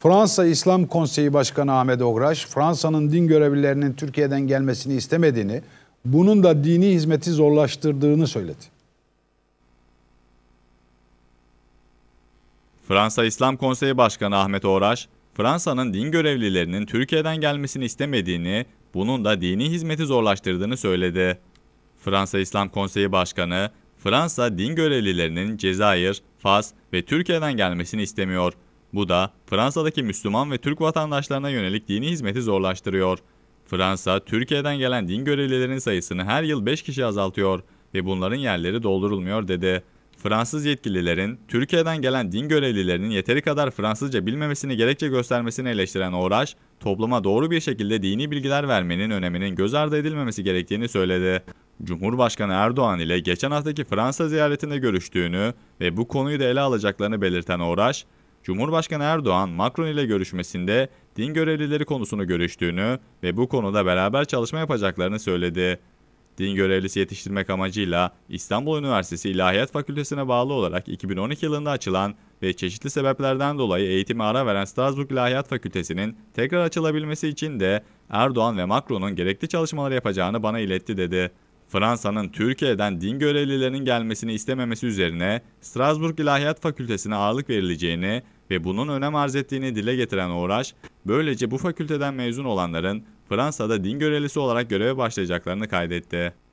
Fransa İslam Konseyi Başkanı Ahmet Ograş, Fransa'nın din görevlilerinin Türkiye'den gelmesini istemediğini, bunun da dini hizmeti zorlaştırdığını söyledi. Fransa İslam Konseyi Başkanı Ahmet Oğraş, Fransa'nın din görevlilerinin Türkiye'den gelmesini istemediğini, bunun da dini hizmeti zorlaştırdığını söyledi. Fransa İslam Konseyi Başkanı, Fransa din görevlilerinin Cezayir, Fas ve Türkiye'den gelmesini istemiyor. Bu da Fransa'daki Müslüman ve Türk vatandaşlarına yönelik dini hizmeti zorlaştırıyor. Fransa, Türkiye'den gelen din görevlilerinin sayısını her yıl 5 kişi azaltıyor ve bunların yerleri doldurulmuyor dedi. Fransız yetkililerin Türkiye'den gelen din görevlilerinin yeteri kadar Fransızca bilmemesini gerekçe göstermesini eleştiren Oraş, topluma doğru bir şekilde dini bilgiler vermenin öneminin göz ardı edilmemesi gerektiğini söyledi. Cumhurbaşkanı Erdoğan ile geçen haftaki Fransa ziyaretinde görüştüğünü ve bu konuyu da ele alacaklarını belirten Oraş, Cumhurbaşkanı Erdoğan Macron ile görüşmesinde din görevlileri konusunu görüştüğünü ve bu konuda beraber çalışma yapacaklarını söyledi. Din görevlisi yetiştirmek amacıyla İstanbul Üniversitesi İlahiyat Fakültesine bağlı olarak 2012 yılında açılan ve çeşitli sebeplerden dolayı eğitime ara veren Strasbourg İlahiyat Fakültesi'nin tekrar açılabilmesi için de Erdoğan ve Macron'un gerekli çalışmaları yapacağını bana iletti dedi. Fransa'nın Türkiye'den din görevlilerinin gelmesini istememesi üzerine Strasbourg İlahiyat Fakültesine ağırlık verileceğini ve bunun önem arz ettiğini dile getiren Uğraş, böylece bu fakülteden mezun olanların Fransa'da din görevlisi olarak göreve başlayacaklarını kaydetti.